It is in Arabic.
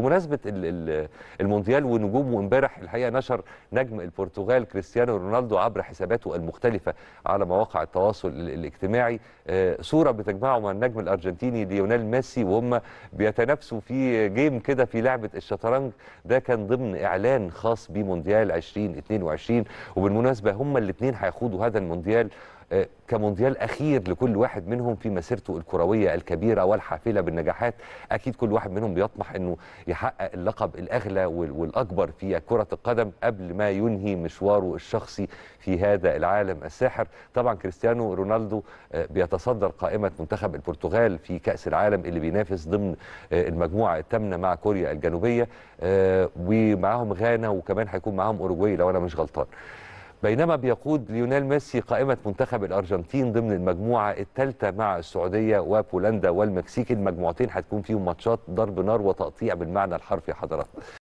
بمناسبه المونديال ونجومه امبارح الحقيقه نشر نجم البرتغال كريستيانو رونالدو عبر حساباته المختلفه على مواقع التواصل الاجتماعي آه، صوره بتجمعه مع النجم الارجنتيني ليونيل ميسي وهم بيتنافسوا في جيم كده في لعبه الشطرنج ده كان ضمن اعلان خاص بمونديال 2022 وبالمناسبه هم الاثنين هيخوضوا هذا المونديال آه، كمونديال اخير لكل واحد منهم في مسيرته الكرويه الكبيره والحافله بالنجاحات اكيد كل واحد منهم بيطمح انه يحقق اللقب الاغلى والاكبر في كره القدم قبل ما ينهي مشواره الشخصي في هذا العالم الساحر طبعا كريستيانو رونالدو آه، بيتصدر قائمه منتخب البرتغال في كاس العالم اللي بينافس ضمن آه، المجموعه الثامنه مع كوريا الجنوبيه ومعاهم غانا وكمان هيكون معاهم اوروغواي لو انا مش غلطان بينما بيقود ليونيل ميسي قائمة منتخب الأرجنتين ضمن المجموعة الثالثة مع السعودية وبولندا والمكسيك المجموعتين هتكون فيهم ماتشات ضرب نار وتقطيع بالمعنى الحرفي حضراتكم